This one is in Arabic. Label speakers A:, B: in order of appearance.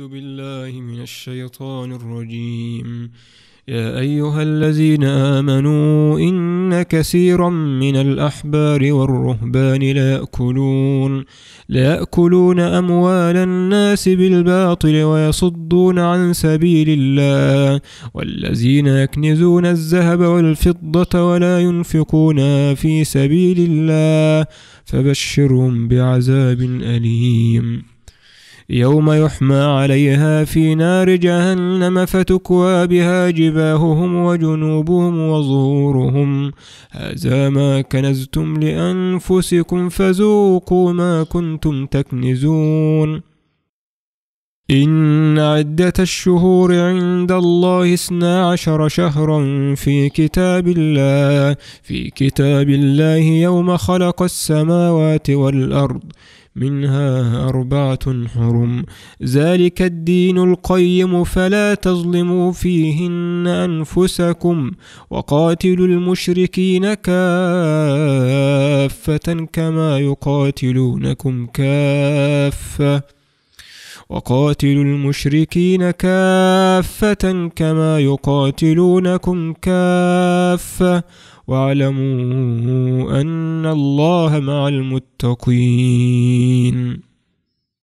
A: أعوذ بالله من الشيطان الرجيم يا أيها الذين آمنوا إن كثيرا من الأحبار والرهبان لا يأكلون لا يأكلون أموال الناس بالباطل ويصدون عن سبيل الله والذين يكنزون الذهب والفضة ولا ينفقونها في سبيل الله فبشرهم بعذاب أليم يوم يحمى عليها في نار جهنم فتكوى بها جباههم وجنوبهم وظهورهم هذا ما كنزتم لأنفسكم فذوقوا ما كنتم تكنزون إن عدة الشهور عند الله اثنا عشر شهرا في كتاب الله في كتاب الله يوم خلق السماوات والأرض منها أربعة حرم ذلك الدين القيم فلا تظلموا فيهن أنفسكم وقاتلوا المشركين كافة كما يقاتلونكم كافة وقاتلوا المشركين كافة كما يقاتلونكم كافة واعلموا أن الله مع المتقين